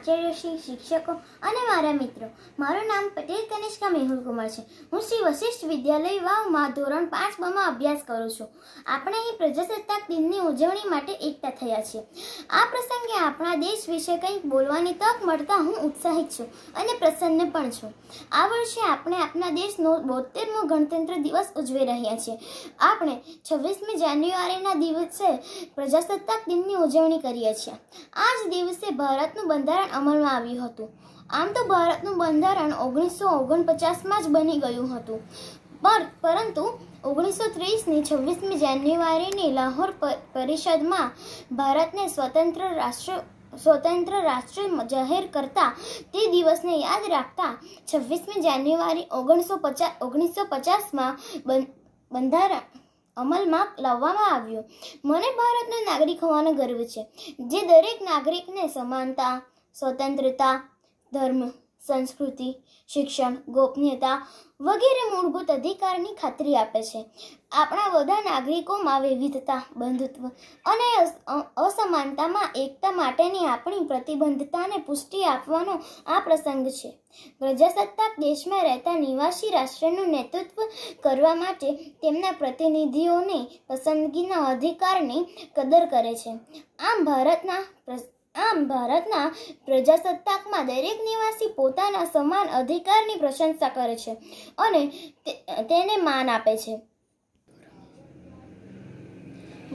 આચાર્ય શ્રી શિક્ષકો અને મારા મિત્રો મારું નામ પટેલ કનિષ્કા મેહુલ કુમાર છે હું શ્રી વશિષ્ઠ વિદ્યાલય વાવમાં ધોરણ પાંચ પાંચમાં અભ્યાસ કરું છું આપણે અહીં પ્રજાસત્તાક દિનની ઉજવણી માટે એકતા થયા છીએ આ પ્રસંગે આપણા દેશ વિશે કંઈક બોલવાની તક મળતા હું ઉત્સાહિત છું અને પ્રસન્ન પણ છું આ વર્ષે આપણે આપણા દેશનો બોતેરમો ગણતંત્ર દિવસ ઉજવી રહ્યા છીએ આપણે છવ્વીસમી જાન્યુઆરીના દિવસે પ્રજાસત્તાક દિનની ઉજવણી કરીએ છીએ આ જ દિવસે ભારતનું બંધારણ અમલમાં આવ્યું હતું આમ તો ભારતનું બંધારણ ઓગણીસો ઓગણપચાસમાં જ બની ગયું હતું પણ પરંતુ ઓગણીસો ત્રીસની છવ્વીસમી જાન્યુઆરીની લાહોર પરિષદમાં ભારતને સ્વતંત્ર રાષ્ટ્ર સ્વતંત્ર રાષ્ટ્ર જાહેર કરતા તે દિવસને યાદ રાખતા છવ્વીસમી જાન્યુઆરી ઓગણીસો પચાસ ઓગણીસો પચાસમાં બંધારણ અમલમાં લાવવામાં આવ્યું મને ભારતનો નાગરિક હોવાનો ગર્વ છે જે દરેક નાગરિકને સમાનતા સ્વતંત્રતા ધર્મ સંસ્કૃતિ શિક્ષણ ગોપનીયતા વગેરે મૂળભૂત અધિકારની ખાતરી આપે છે આપણા બધા નાગરિકોમાં વિવિધતા બંધુત્વ અને અસમાનતામાં એકતા માટેની આપણી પ્રતિબદ્ધતાને પુષ્ટિ આપવાનો આ પ્રસંગ છે પ્રજાસત્તાક દેશમાં રહેતા નિવાસી રાષ્ટ્રનું નેતૃત્વ કરવા માટે તેમના પ્રતિનિધિઓની પસંદગીના અધિકારની કદર કરે છે આમ ભારતના આમ ભારતના પ્રજાસત્તાકમાં દરેક નિવાસી પોતાના સમાન અધિકારની પ્રશંસા કરે છે અને તેને માન આપે છે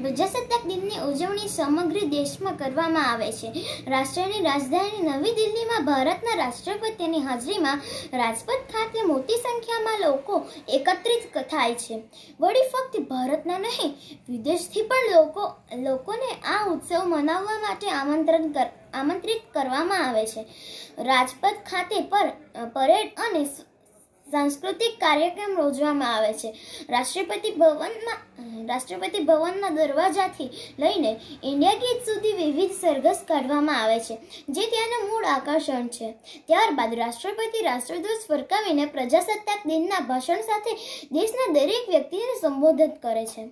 પ્રજાસત્તાક દિનની ઉજવણી સમગ્ર દેશમાં કરવામાં આવે છે રાષ્ટ્રની રાજધાની નવી દિલ્હીમાં ભારતના રાષ્ટ્રપતિની હાજરીમાં રાજપથ ખાતે મોટી સંખ્યામાં લોકો એકત્રિત થાય છે વળી ફક્ત ભારતના નહીં વિદેશથી પણ લોકો લોકોને આ ઉત્સવ મનાવવા માટે આમંત્રણ આમંત્રિત કરવામાં આવે છે રાજપથ ખાતે પર પરેડ અને સાંસ્કૃતિક કાર્યક્રમ યોજવામાં આવે છે રાષ્ટ્રપતિ ભવનમાં રાષ્ટ્રપતિ ભવનના દરવાજાથી લઈને ઇન્ડિયા ગેટ સુધી વિવિધ સરઘસ કાઢવામાં આવે છે જે ત્યાંનું મૂળ આકર્ષણ છે ત્યારબાદ રાષ્ટ્રપતિ રાષ્ટ્રધ્વજ ફરકાવીને પ્રજાસત્તાક દિનના ભાષણ સાથે દેશના દરેક વ્યક્તિને સંબોધિત કરે છે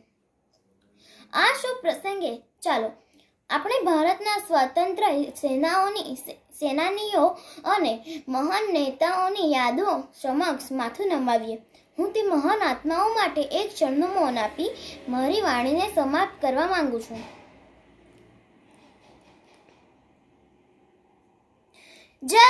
આ શુભ પ્રસંગે ચાલો આપણે ભારતના સ્વતંત્ર સેનાઓની સેનાનીઓ અને મહાન નેતાઓની યાદો સમક્ષ માથું નમાવીએ હું તે મહાન આત્માઓ માટે એક ક્ષણનું મૌન આપી મારી વાણીને સમાપ્ત કરવા માંગુ છું જય